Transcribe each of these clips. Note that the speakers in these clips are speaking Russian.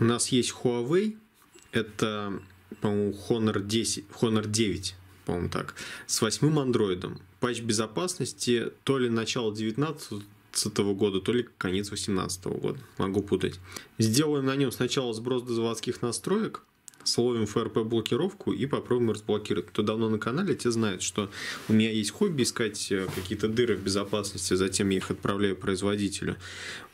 У нас есть Huawei, это, по-моему, Honor 10, Honor 9, по-моему, так, с восьмым андроидом. Патч безопасности то ли начало 19 года, то ли конец 18 года. Могу путать. Сделаем на нем сначала сброс до заводских настроек – словим ФРП блокировку и попробуем разблокировать. Кто давно на канале, те знают, что у меня есть хобби искать э, какие-то дыры в безопасности, затем я их отправляю производителю.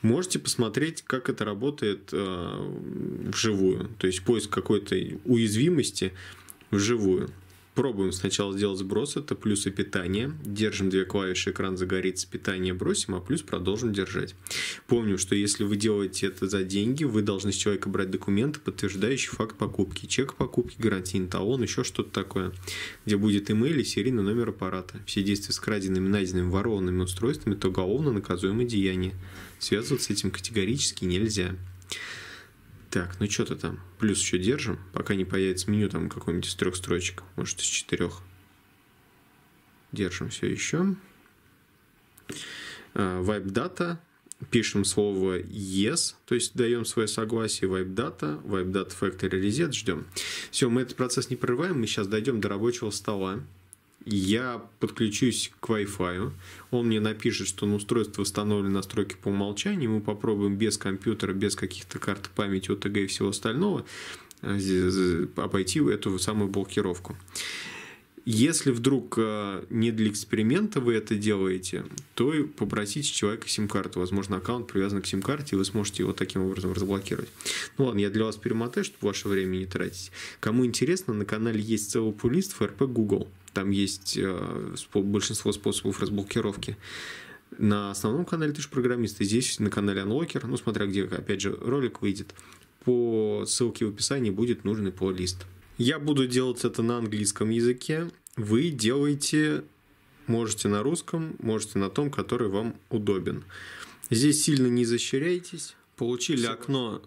Можете посмотреть, как это работает э, вживую. То есть поиск какой-то уязвимости вживую. Пробуем сначала сделать сброс, это плюс и питание. Держим две клавиши, экран загорится, питание бросим, а плюс продолжим держать. Помним, что если вы делаете это за деньги, вы должны с человека брать документы, подтверждающие факт покупки. Чек покупки, гарантийный талон, еще что-то такое, где будет имейл и серийный номер аппарата. Все действия с краденными, найденными, ворованными устройствами – это уголовно наказуемое деяние. Связываться с этим категорически нельзя. Так, ну что-то там. Плюс еще держим, пока не появится меню там какой-нибудь из трех строчек. Может, из четырех. Держим все еще. Vibe Data. Пишем слово yes, то есть даем свое согласие Vibe Data, Vibe Data Factory Reset, ждем. Все, мы этот процесс не прерываем, мы сейчас дойдем до рабочего стола я подключусь к Wi-Fi, он мне напишет, что на устройство установлены настройки по умолчанию, мы попробуем без компьютера, без каких-то карт памяти, ОТГ и всего остального э, обойти эту самую блокировку. Если вдруг э, не для эксперимента вы это делаете, то попросите человека сим-карту. Возможно, аккаунт привязан к сим-карте, и вы сможете его таким образом разблокировать. Ну ладно, я для вас перемотаю, чтобы ваше время не тратить. Кому интересно, на канале есть целый плейлист ФРП Google. Там есть э, большинство способов разблокировки. На основном канале ты же программист, и здесь на канале Unlocker, ну смотря где, опять же, ролик выйдет, по ссылке в описании будет нужный плейлист. Я буду делать это на английском языке. Вы делаете, можете на русском, можете на том, который вам удобен. Здесь сильно не защиряйтесь. Получили Спасибо. окно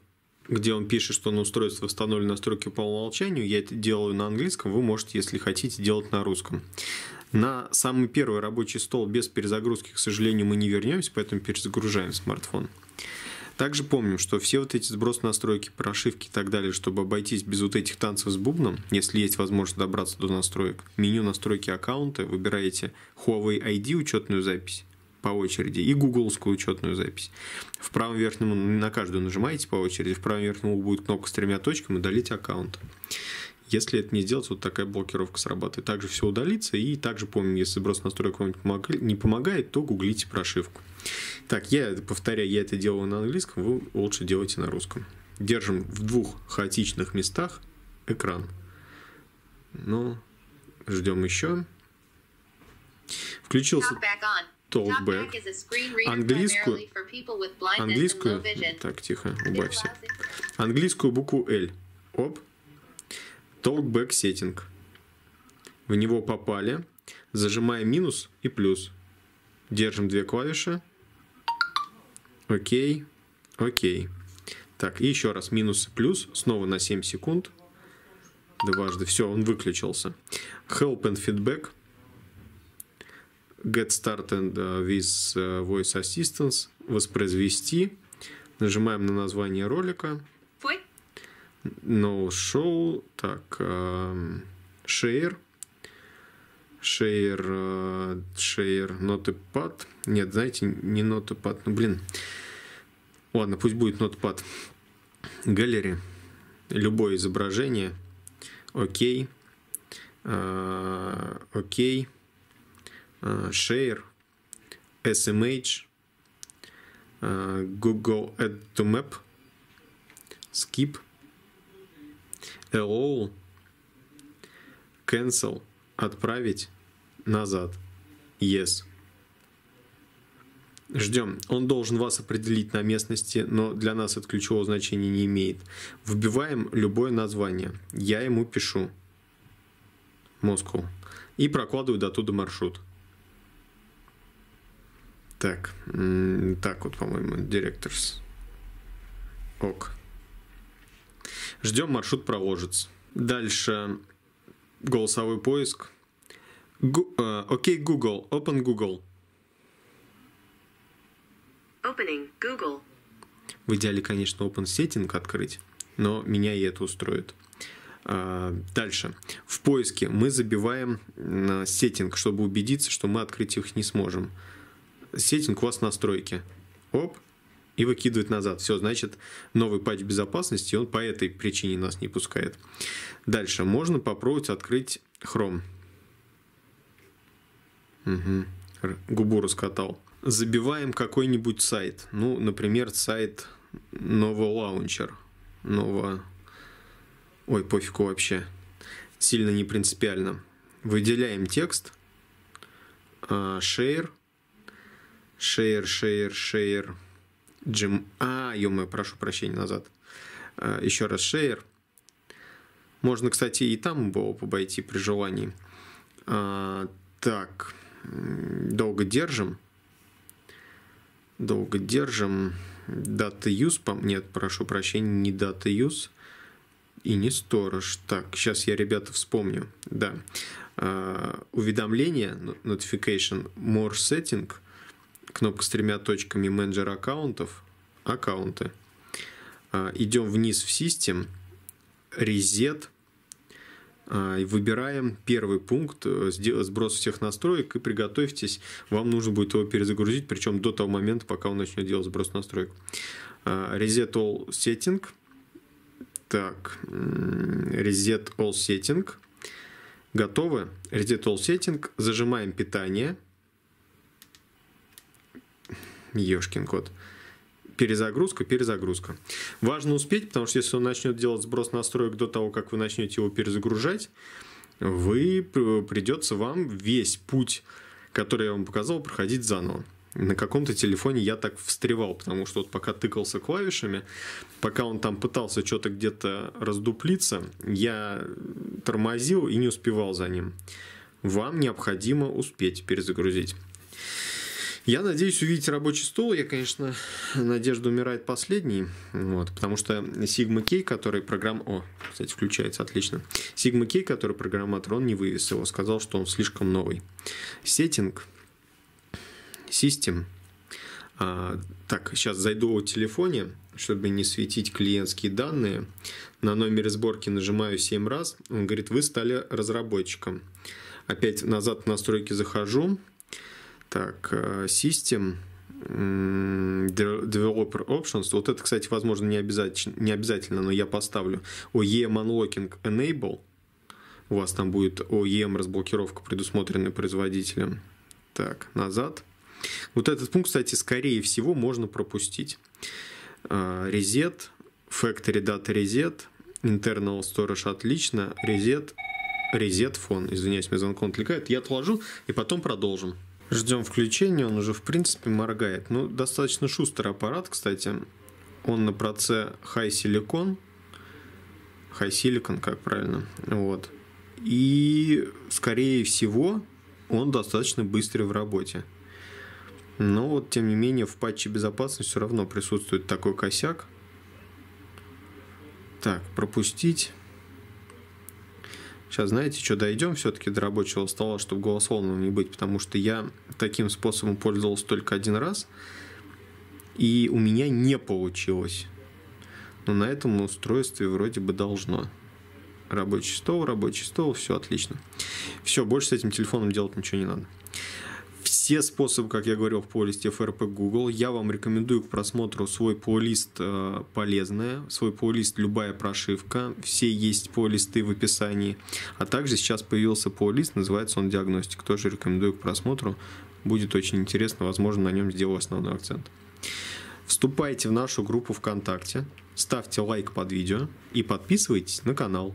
где он пишет, что на устройство установлены настройки по умолчанию, я это делаю на английском, вы можете, если хотите, делать на русском. На самый первый рабочий стол без перезагрузки, к сожалению, мы не вернемся, поэтому перезагружаем смартфон. Также помним, что все вот эти сброс настройки, прошивки и так далее, чтобы обойтись без вот этих танцев с бубном, если есть возможность добраться до настроек, меню настройки аккаунта выбираете Huawei ID учетную запись, по очереди, и гугловскую учетную запись. В правом верхнем ну, на каждую нажимаете по очереди, в правом верхнем углу будет кнопка с тремя точками «Удалить аккаунт». Если это не сделать, вот такая блокировка срабатывает. Также все удалится. И также помним, если сброс настроек вам не помогает, то гуглите прошивку. Так, я повторяю, я это делаю на английском, вы лучше делайте на русском. Держим в двух хаотичных местах экран. но ну, ждем еще. Включился... Talkback. Английскую, английскую, так, тихо, убавься. Английскую букву L. Оп. Talkback setting. В него попали. Зажимаем минус и плюс. Держим две клавиши. Окей. Окей. Так, и еще раз минус и плюс. Снова на 7 секунд. Дважды. Все, он выключился. Help and feedback. Get Started э, with э, Voice Assistance, воспроизвести. Нажимаем на название ролика. Play. No Show, так, э, Share. Share, Share, Notepad. Нет, знаете, не Notepad, ну блин. Ладно, пусть будет Notepad. Gallery. Любое изображение. Окей. Окей. Share, SMH, Google Add to Map, Skip, Allow, Cancel, Отправить, Назад, Yes. Ждем. Он должен вас определить на местности, но для нас это ключевого значения не имеет. Вбиваем любое название. Я ему пишу. Москву. И прокладываю до туда маршрут. Так, так вот, по-моему, директорс. Ок. Ждем, маршрут проложится. Дальше голосовой поиск. Гу, э, окей, Google, open Google. Opening Google. В идеале, конечно, open setting открыть, но меня и это устроит. А, дальше. В поиске мы забиваем сеттинг, чтобы убедиться, что мы открыть их не сможем сеттинг у вас настройки. Оп, и выкидывает назад. Все, значит, новый патч безопасности, он по этой причине нас не пускает. Дальше можно попробовать открыть Chrome. Угу. Губу раскатал. Забиваем какой-нибудь сайт. Ну, например, сайт нового лаунчер. Нового... Ой, пофигу вообще. Сильно не принципиально. Выделяем текст. А, share Шейер, шейер, шейер. Джим... А, ё прошу прощения, назад. А, Еще раз шейер. Можно, кстати, и там было обойти при желании. А, так, долго держим. Долго держим. Дата use, по... нет, прошу прощения, не дата use и не сторож. Так, сейчас я, ребята, вспомню. Да. Uh, уведомление, notification, more setting – кнопка с тремя точками менеджер аккаунтов, аккаунты. А, идем вниз в систем резет а, выбираем первый пункт, э, сброс всех настроек и приготовьтесь, вам нужно будет его перезагрузить, причем до того момента, пока он начнет делать сброс настроек. Reset а, all setting. Так, reset all setting. Готовы? Reset all setting. Зажимаем питание. Ешкин кот. Перезагрузка, перезагрузка. Важно успеть, потому что если он начнет делать сброс настроек до того, как вы начнете его перезагружать, вы э, придется вам весь путь, который я вам показал, проходить заново. На каком-то телефоне я так встревал, потому что вот пока тыкался клавишами, пока он там пытался что-то где-то раздуплиться, я тормозил и не успевал за ним. Вам необходимо успеть перезагрузить. Я надеюсь увидеть рабочий стол. Я, конечно, надежда умирает последней. Вот, потому что Sigma K, который программ... О, кстати, включается, отлично. Sigma K, который программатор, он не вывез его. Сказал, что он слишком новый. Сеттинг. Систем. А, так, сейчас зайду о телефоне, чтобы не светить клиентские данные. На номере сборки нажимаю 7 раз. Он говорит, вы стали разработчиком. Опять назад в настройки захожу. Так, System э, Developer Options. Вот это, кстати, возможно, не обязательно, не обязательно но я поставлю. OEM Unlocking Enable. У вас там будет OEM разблокировка, предусмотренная производителем. Так, назад. Вот этот пункт, кстати, скорее всего, можно пропустить. Э, Reset, Factory Data Reset, Internal Storage отлично, Reset, Reset фон. Извиняюсь, меня звонок отвлекает. Я отложу и потом продолжим. Ждем включения, он уже в принципе моргает. Ну, достаточно шустрый аппарат, кстати. Он на проце High Silicon. High Silicon, как правильно. Вот. И, скорее всего, он достаточно быстрый в работе. Но вот, тем не менее, в патче безопасности все равно присутствует такой косяк. Так, пропустить. Сейчас, знаете, что дойдем все-таки до рабочего стола, чтобы голословным не быть, потому что я таким способом пользовался только один раз, и у меня не получилось. Но на этом устройстве вроде бы должно. Рабочий стол, рабочий стол, все отлично. Все, больше с этим телефоном делать ничего не надо все способы, как я говорил, в полисте FRP Google. Я вам рекомендую к просмотру свой полист э, полезное, свой полист любая прошивка. Все есть полисты в описании. А также сейчас появился полист, называется он «Диагностик». Тоже рекомендую к просмотру. Будет очень интересно, возможно, на нем сделаю основной акцент. Вступайте в нашу группу ВКонтакте, ставьте лайк под видео и подписывайтесь на канал.